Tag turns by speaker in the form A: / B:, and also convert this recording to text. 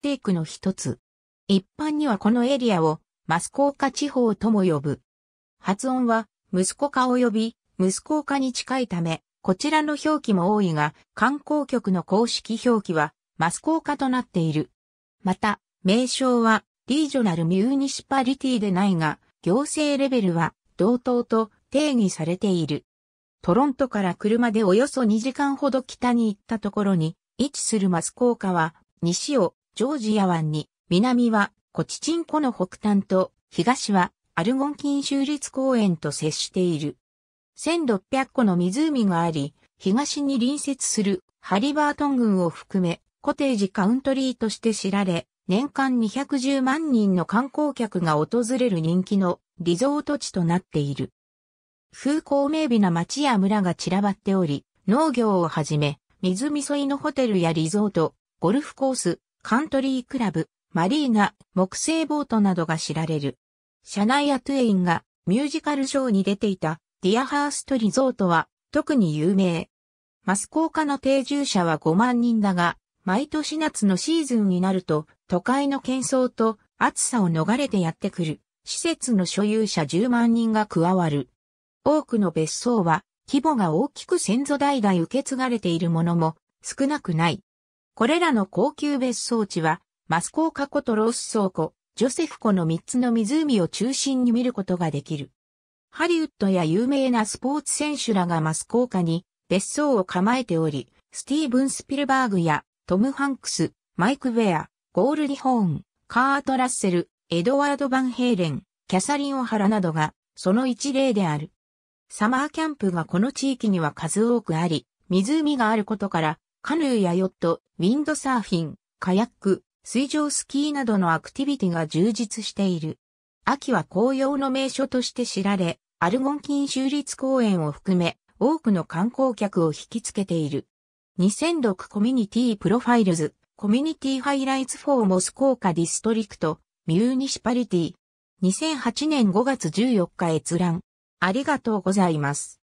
A: テイクの一つ。一般にはこのエリアをマスコーカ地方とも呼ぶ。発音は、息子化及び、息子化に近いため、こちらの表記も多いが、観光局の公式表記は、マスコーカとなっている。また、名称は、リージョナルミューニシパリティでないが、行政レベルは、同等と定義されている。トロントから車でおよそ2時間ほど北に行ったところに、位置するマスコーカは、西をジョージア湾に、南はコチチン湖の北端と、東はアルゴンキン州立公園と接している。1600個の湖があり、東に隣接するハリバートン群を含め、コテージカウントリーとして知られ、年間210万人の観光客が訪れる人気のリゾート地となっている。風光明媚な町や村が散らばっており、農業をはじめ、湖沿いのホテルやリゾート、ゴルフコース、カントリークラブ、マリーナ、木製ボートなどが知られる。シャナイア・トゥエインがミュージカルショーに出ていたディアハーストリゾートは特に有名。マスコーカの定住者は5万人だが、毎年夏のシーズンになると都会の喧騒と暑さを逃れてやってくる。施設の所有者10万人が加わる。多くの別荘は規模が大きく先祖代々受け継がれているものも少なくない。これらの高級別荘地は、マスコーカ湖とロース倉庫、ジョセフ湖の3つの湖を中心に見ることができる。ハリウッドや有名なスポーツ選手らがマスコーカに別荘を構えており、スティーブン・スピルバーグやトム・ハンクス、マイク・ウェア、ゴールディ・ホーン、カート・ラッセル、エドワード・バンヘイレン、キャサリン・オハラなどがその一例である。サマーキャンプがこの地域には数多くあり、湖があることからカヌーやヨット、ウィンドサーフィン、カヤック、水上スキーなどのアクティビティが充実している。秋は紅葉の名所として知られ、アルゴンキン州立公園を含め、多くの観光客を引きつけている。2006コミュニティプロファイルズ、コミュニティハイライツフォーモスコーカディストリクト、ミューニシパリティ。2008年5月14日閲覧。ありがとうございます。